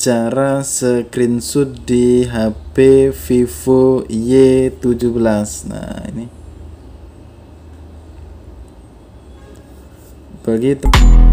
cara screenshot di HP Vivo Y17 nah ini bagi teman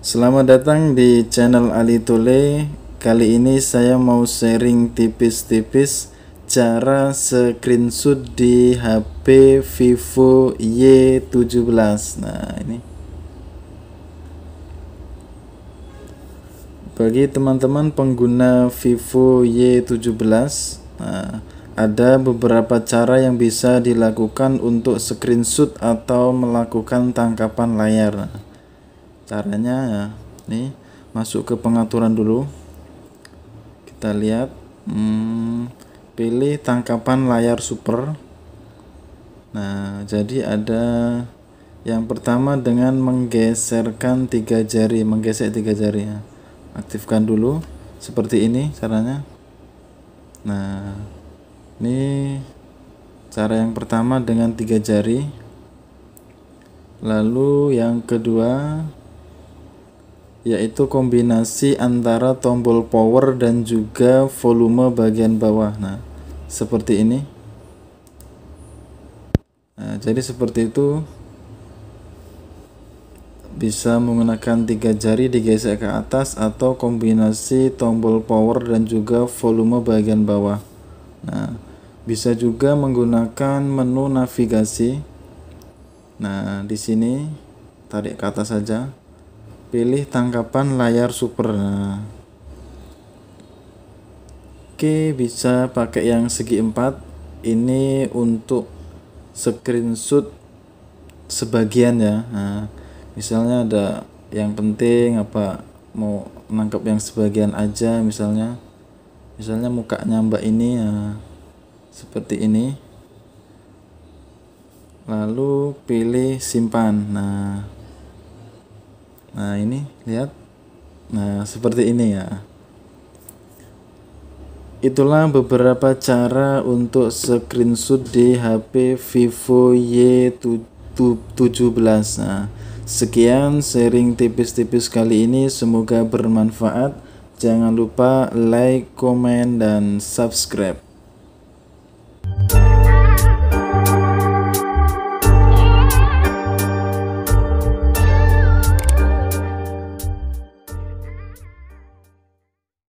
Selamat datang di channel Ali Tule. Kali ini saya mau sharing tipis-tipis cara screenshot di HP Vivo Y17. Nah, ini. Bagi teman-teman pengguna Vivo Y17, nah, ada beberapa cara yang bisa dilakukan untuk screenshot atau melakukan tangkapan layar caranya ya ini masuk ke pengaturan dulu kita lihat hmm, pilih tangkapan layar super nah jadi ada yang pertama dengan menggeserkan tiga jari menggesek tiga jari ya. aktifkan dulu seperti ini caranya nah ini cara yang pertama dengan tiga jari lalu yang kedua yaitu kombinasi antara tombol power dan juga volume bagian bawah nah seperti ini nah, jadi seperti itu bisa menggunakan tiga jari digesek ke atas atau kombinasi tombol power dan juga volume bagian bawah nah bisa juga menggunakan menu navigasi nah di sini tarik ke atas saja pilih tangkapan layar super oke bisa pakai yang segi empat ini untuk screenshot sebagian ya nah, misalnya ada yang penting apa mau nangkap yang sebagian aja misalnya misalnya mukanya mbak ini ya seperti ini lalu pilih simpan nah nah ini lihat nah seperti ini ya itulah beberapa cara untuk screenshot di HP Vivo Y17 nah, sekian sharing tipis-tipis kali ini semoga bermanfaat jangan lupa like, komen, dan subscribe